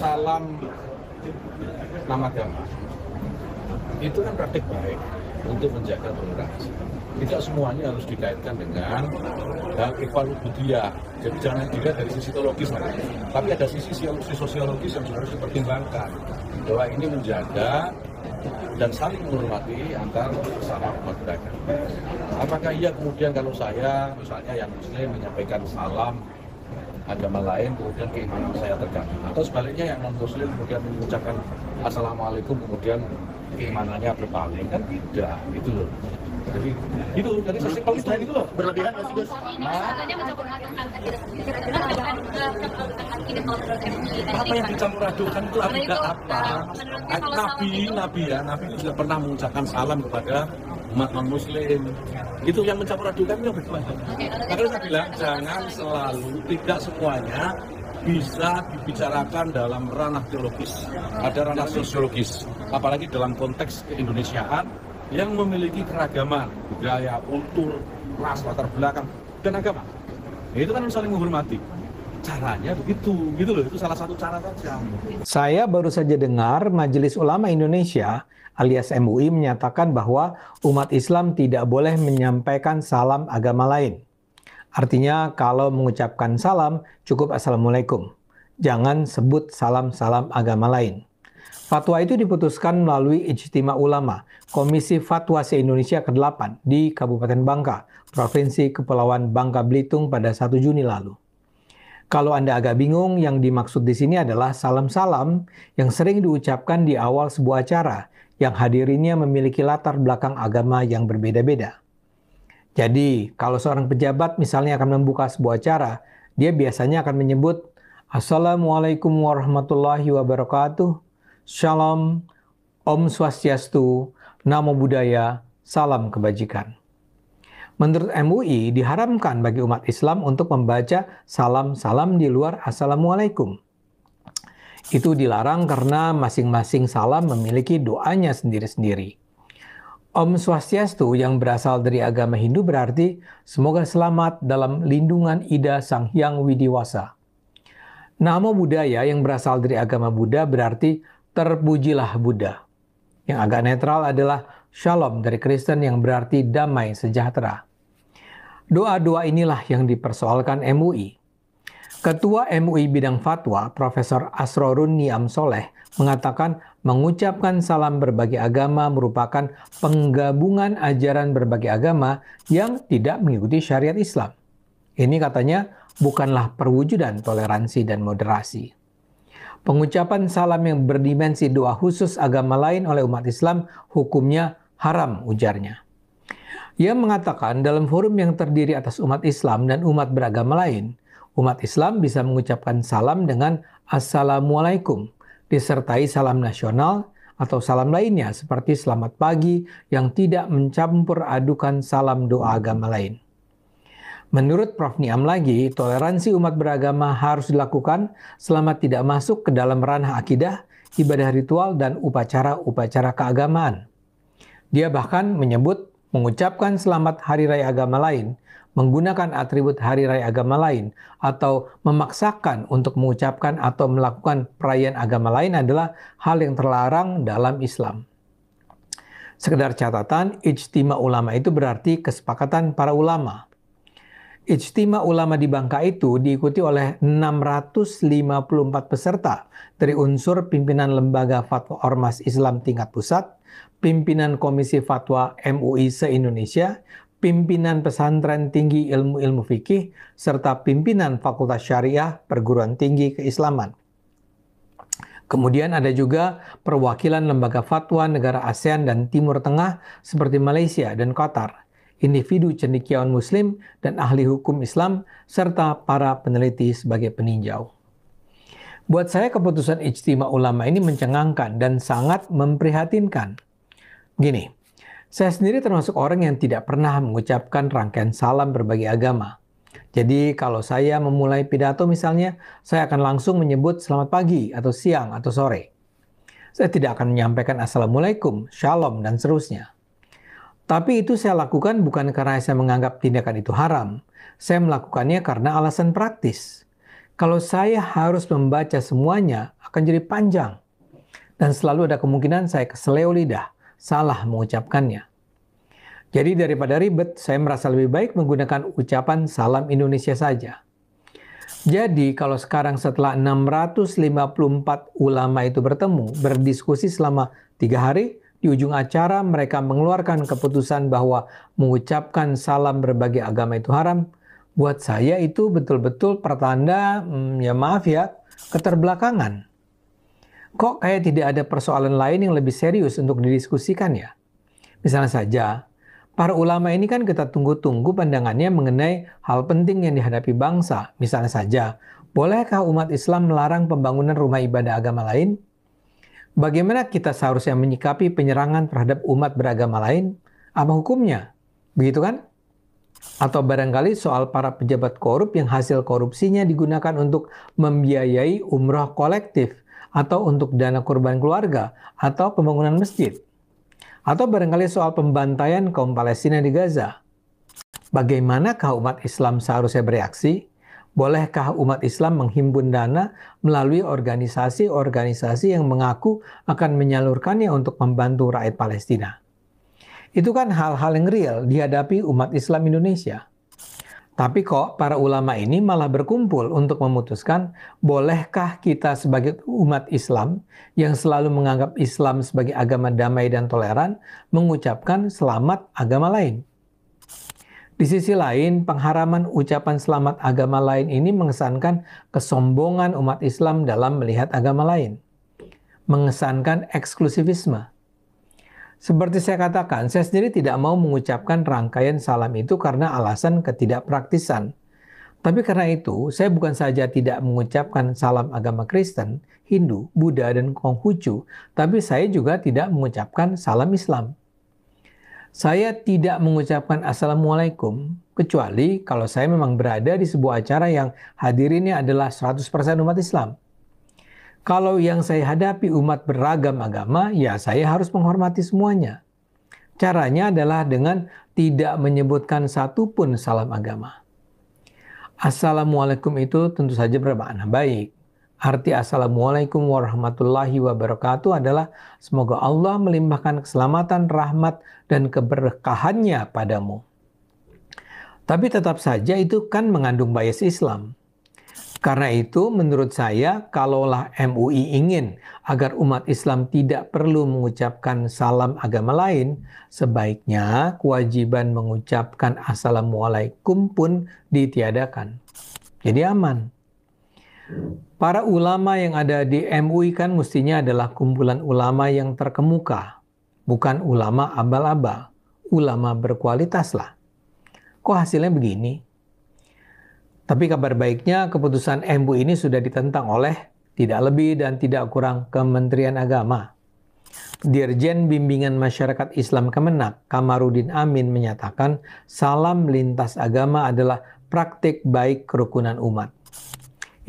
salam nama agama itu kan praktik baik untuk menjaga toleransi tidak semuanya harus dikaitkan dengan hal evalu budiah jadi jangan dilihat dari sisi teologis saja tapi ada sisi sosiologis yang harus dipertimbangkan bahwa ini menjaga dan saling menghormati antar sesama umat beragama. Apakah iya kemudian kalau saya misalnya yang muslim menyampaikan salam agama lain kemudian keimanan saya terganggu atau sebaliknya yang non muslim kemudian mengucapkan assalamualaikum kemudian keimanannya berpaling kan tidak itu loh jadi itu jadi sesimpel itu itu loh berlebihan nggak Gus? Nah. apa yang dicampur adukan itu apa? Nabi, Nabi ya, Nabi juga pernah mengucapkan salam kepada umat non muslim itu yang mencampur adukan itu bagaimana makanya saya bilang jangan selalu tidak semuanya bisa dibicarakan dalam ranah teologis ada ranah sosiologis apalagi dalam konteks keindonesiaan yang memiliki keragaman budaya kultur ras latar belakang dan agama nah, itu kan saling menghormati caranya begitu gitu loh itu salah satu cara saja saya baru saja dengar Majelis Ulama Indonesia alias MUI menyatakan bahwa umat Islam tidak boleh menyampaikan salam agama lain. Artinya kalau mengucapkan salam cukup assalamualaikum. Jangan sebut salam-salam agama lain. Fatwa itu diputuskan melalui Ijtima Ulama, Komisi Fatwa se-Indonesia ke-8 di Kabupaten Bangka, Provinsi Kepulauan Bangka Belitung pada 1 Juni lalu. Kalau Anda agak bingung, yang dimaksud di sini adalah salam-salam yang sering diucapkan di awal sebuah acara, yang hadirinya memiliki latar belakang agama yang berbeda-beda. Jadi, kalau seorang pejabat misalnya akan membuka sebuah acara, dia biasanya akan menyebut Assalamualaikum warahmatullahi wabarakatuh, Shalom, Om Swastiastu, Namo Buddhaya, Salam Kebajikan. Menurut MUI, diharamkan bagi umat Islam untuk membaca salam-salam di luar Assalamualaikum. Itu dilarang karena masing-masing salam memiliki doanya sendiri-sendiri. Om Swastiastu yang berasal dari agama Hindu berarti semoga selamat dalam lindungan Ida Sang Hyang Widiwasa. Namo budaya yang berasal dari agama Buddha berarti terpujilah Buddha. Yang agak netral adalah shalom dari Kristen yang berarti damai sejahtera. Doa-doa inilah yang dipersoalkan MUI. Ketua MUI Bidang Fatwa, Profesor Asrorun Niam Soleh, mengatakan mengucapkan salam berbagai agama merupakan penggabungan ajaran berbagai agama yang tidak mengikuti syariat Islam. Ini katanya bukanlah perwujudan toleransi dan moderasi. Pengucapan salam yang berdimensi doa khusus agama lain oleh umat Islam hukumnya haram ujarnya. Ia mengatakan dalam forum yang terdiri atas umat Islam dan umat beragama lain, Umat Islam bisa mengucapkan salam dengan Assalamualaikum, disertai salam nasional atau salam lainnya seperti selamat pagi yang tidak mencampur adukan salam doa agama lain. Menurut Prof. Niam lagi, toleransi umat beragama harus dilakukan selama tidak masuk ke dalam ranah akidah, ibadah ritual, dan upacara-upacara keagamaan. Dia bahkan menyebut mengucapkan selamat hari raya agama lain, menggunakan atribut hari raya agama lain, atau memaksakan untuk mengucapkan atau melakukan perayaan agama lain adalah hal yang terlarang dalam Islam. Sekedar catatan, ijtima ulama itu berarti kesepakatan para ulama. Ijtima ulama di Bangka itu diikuti oleh 654 peserta dari unsur pimpinan lembaga fatwa ormas Islam tingkat pusat, pimpinan Komisi Fatwa MUI se-Indonesia, pimpinan pesantren tinggi ilmu-ilmu fikih, serta pimpinan Fakultas Syariah Perguruan Tinggi Keislaman. Kemudian ada juga perwakilan lembaga fatwa negara ASEAN dan Timur Tengah seperti Malaysia dan Qatar, individu cendekiawan muslim dan ahli hukum Islam, serta para peneliti sebagai peninjau. Buat saya keputusan ijtima ulama ini mencengangkan dan sangat memprihatinkan. Gini, saya sendiri termasuk orang yang tidak pernah mengucapkan rangkaian salam berbagai agama. Jadi kalau saya memulai pidato misalnya, saya akan langsung menyebut selamat pagi atau siang atau sore. Saya tidak akan menyampaikan assalamualaikum, shalom, dan seterusnya. Tapi itu saya lakukan bukan karena saya menganggap tindakan itu haram. Saya melakukannya karena alasan praktis. Kalau saya harus membaca semuanya, akan jadi panjang. Dan selalu ada kemungkinan saya keseleo lidah, salah mengucapkannya. Jadi daripada ribet, saya merasa lebih baik menggunakan ucapan salam Indonesia saja. Jadi kalau sekarang setelah 654 ulama itu bertemu, berdiskusi selama tiga hari, di ujung acara mereka mengeluarkan keputusan bahwa mengucapkan salam berbagai agama itu haram, buat saya itu betul-betul pertanda, hmm, ya maaf ya, keterbelakangan. Kok kayak tidak ada persoalan lain yang lebih serius untuk didiskusikan ya? Misalnya saja, para ulama ini kan kita tunggu-tunggu pandangannya mengenai hal penting yang dihadapi bangsa. Misalnya saja, bolehkah umat Islam melarang pembangunan rumah ibadah agama lain? Bagaimana kita seharusnya menyikapi penyerangan terhadap umat beragama lain? Apa hukumnya? Begitu kan? atau barangkali soal para pejabat korup yang hasil korupsinya digunakan untuk membiayai umroh kolektif atau untuk dana kurban keluarga atau pembangunan masjid atau barangkali soal pembantaian kaum Palestina di Gaza. Bagaimanakah umat Islam seharusnya bereaksi? Bolehkah umat Islam menghimpun dana melalui organisasi-organisasi yang mengaku akan menyalurkannya untuk membantu rakyat Palestina? Itu kan hal-hal yang real dihadapi umat Islam Indonesia. Tapi kok para ulama ini malah berkumpul untuk memutuskan bolehkah kita sebagai umat Islam yang selalu menganggap Islam sebagai agama damai dan toleran mengucapkan selamat agama lain. Di sisi lain, pengharaman ucapan selamat agama lain ini mengesankan kesombongan umat Islam dalam melihat agama lain. Mengesankan eksklusivisme seperti saya katakan, saya sendiri tidak mau mengucapkan rangkaian salam itu karena alasan ketidakpraktisan. Tapi karena itu, saya bukan saja tidak mengucapkan salam agama Kristen, Hindu, Buddha, dan Konghucu, tapi saya juga tidak mengucapkan salam Islam. Saya tidak mengucapkan Assalamualaikum, kecuali kalau saya memang berada di sebuah acara yang hadirinnya adalah 100% umat Islam. Kalau yang saya hadapi umat beragam agama, ya saya harus menghormati semuanya. Caranya adalah dengan tidak menyebutkan satupun salam agama. Assalamualaikum itu tentu saja bermakna baik. Arti Assalamualaikum warahmatullahi wabarakatuh adalah semoga Allah melimpahkan keselamatan, rahmat, dan keberkahannya padamu. Tapi tetap saja itu kan mengandung bias Islam. Karena itu, menurut saya, kalaulah MUI ingin agar umat Islam tidak perlu mengucapkan salam agama lain, sebaiknya kewajiban mengucapkan "Assalamualaikum" pun ditiadakan. Jadi, aman. Para ulama yang ada di MUI kan mestinya adalah kumpulan ulama yang terkemuka, bukan ulama abal-abal, ulama berkualitas lah. Kok hasilnya begini? Tapi kabar baiknya keputusan Mbu ini sudah ditentang oleh tidak lebih dan tidak kurang Kementerian Agama. Dirjen Bimbingan Masyarakat Islam Kemenak, Kamarudin Amin menyatakan salam lintas agama adalah praktik baik kerukunan umat.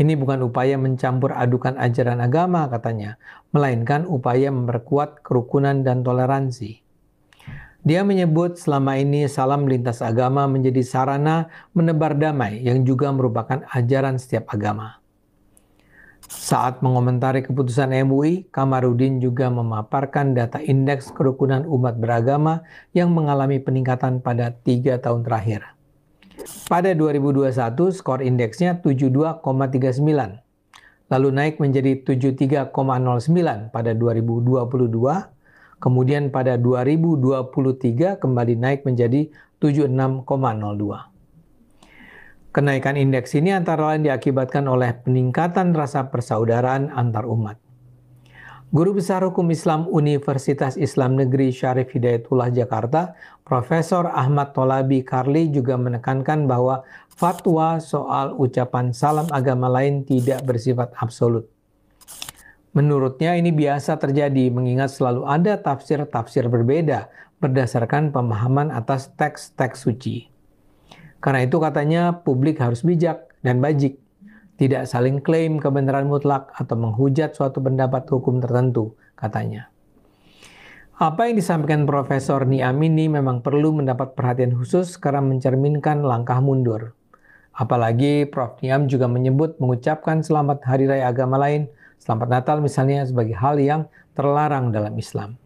Ini bukan upaya mencampur adukan ajaran agama katanya, melainkan upaya memperkuat kerukunan dan toleransi. Dia menyebut selama ini salam lintas agama menjadi sarana menebar damai yang juga merupakan ajaran setiap agama. Saat mengomentari keputusan MUI, Kamarudin juga memaparkan data indeks kerukunan umat beragama yang mengalami peningkatan pada tiga tahun terakhir. Pada 2021, skor indeksnya 72,39, lalu naik menjadi 73,09 pada 2022, Kemudian pada 2023 kembali naik menjadi 76,02. Kenaikan indeks ini antara lain diakibatkan oleh peningkatan rasa persaudaraan antar umat. Guru Besar Hukum Islam Universitas Islam Negeri Syarif Hidayatullah Jakarta, Profesor Ahmad Tolabi Karli juga menekankan bahwa fatwa soal ucapan salam agama lain tidak bersifat absolut. Menurutnya ini biasa terjadi mengingat selalu ada tafsir-tafsir berbeda berdasarkan pemahaman atas teks-teks suci. Karena itu katanya publik harus bijak dan bajik, tidak saling klaim kebenaran mutlak atau menghujat suatu pendapat hukum tertentu, katanya. Apa yang disampaikan Profesor Niamini memang perlu mendapat perhatian khusus karena mencerminkan langkah mundur. Apalagi Prof. Niam juga menyebut mengucapkan selamat Hari Raya agama lain – Selamat Natal misalnya sebagai hal yang terlarang dalam Islam.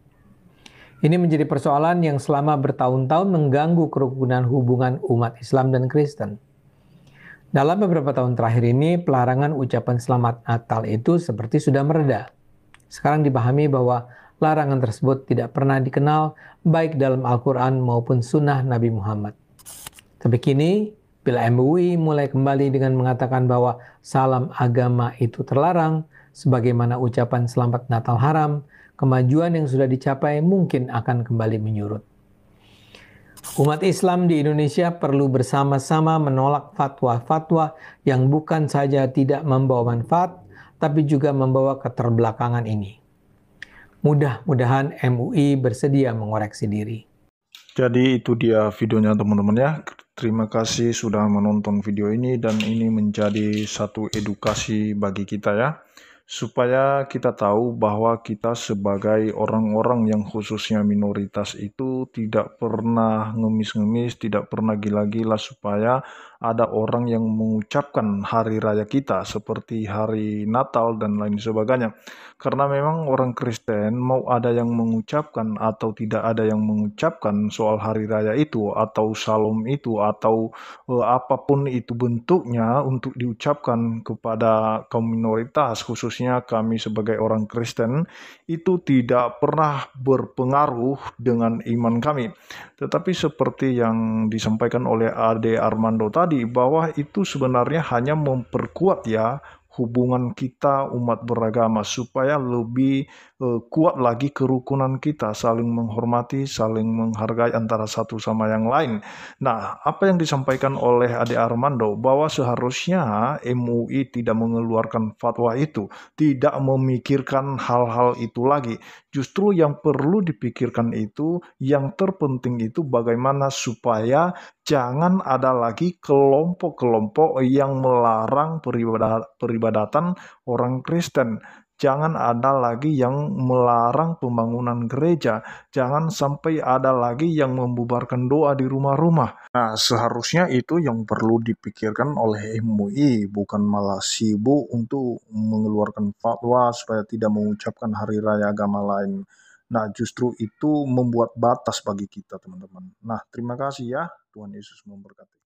Ini menjadi persoalan yang selama bertahun-tahun mengganggu kerukunan hubungan umat Islam dan Kristen. Dalam beberapa tahun terakhir ini, pelarangan ucapan selamat Natal itu seperti sudah mereda. Sekarang dipahami bahwa larangan tersebut tidak pernah dikenal baik dalam Al-Quran maupun sunnah Nabi Muhammad. Tapi kini, bila MUI mulai kembali dengan mengatakan bahwa salam agama itu terlarang, sebagaimana ucapan selamat Natal haram, kemajuan yang sudah dicapai mungkin akan kembali menyurut. Umat Islam di Indonesia perlu bersama-sama menolak fatwa-fatwa yang bukan saja tidak membawa manfaat, tapi juga membawa keterbelakangan ini. Mudah-mudahan MUI bersedia mengoreksi diri. Jadi itu dia videonya teman-teman ya. Terima kasih sudah menonton video ini dan ini menjadi satu edukasi bagi kita ya supaya kita tahu bahwa kita sebagai orang-orang yang khususnya minoritas itu tidak pernah ngemis-ngemis, tidak pernah gila-gila supaya ada orang yang mengucapkan hari raya kita seperti hari Natal dan lain sebagainya. Karena memang orang Kristen mau ada yang mengucapkan atau tidak ada yang mengucapkan soal hari raya itu atau salom itu atau uh, apapun itu bentuknya untuk diucapkan kepada kaum minoritas khususnya kami sebagai orang Kristen itu tidak pernah berpengaruh dengan iman kami. Tetapi seperti yang disampaikan oleh Ade Armando tadi bahwa itu sebenarnya hanya memperkuat ya hubungan kita umat beragama supaya lebih eh, kuat lagi kerukunan kita saling menghormati saling menghargai antara satu sama yang lain. Nah, apa yang disampaikan oleh Ade Armando bahwa seharusnya eh, MUI tidak mengeluarkan fatwa itu, tidak memikirkan hal-hal itu lagi. Justru yang perlu dipikirkan itu, yang terpenting itu bagaimana supaya jangan ada lagi kelompok-kelompok yang melarang peribadatan orang Kristen Jangan ada lagi yang melarang pembangunan gereja. Jangan sampai ada lagi yang membubarkan doa di rumah-rumah. Nah, seharusnya itu yang perlu dipikirkan oleh MUI, bukan malah sibuk untuk mengeluarkan fatwa supaya tidak mengucapkan hari raya agama lain. Nah, justru itu membuat batas bagi kita, teman-teman. Nah, terima kasih ya. Tuhan Yesus memberkati.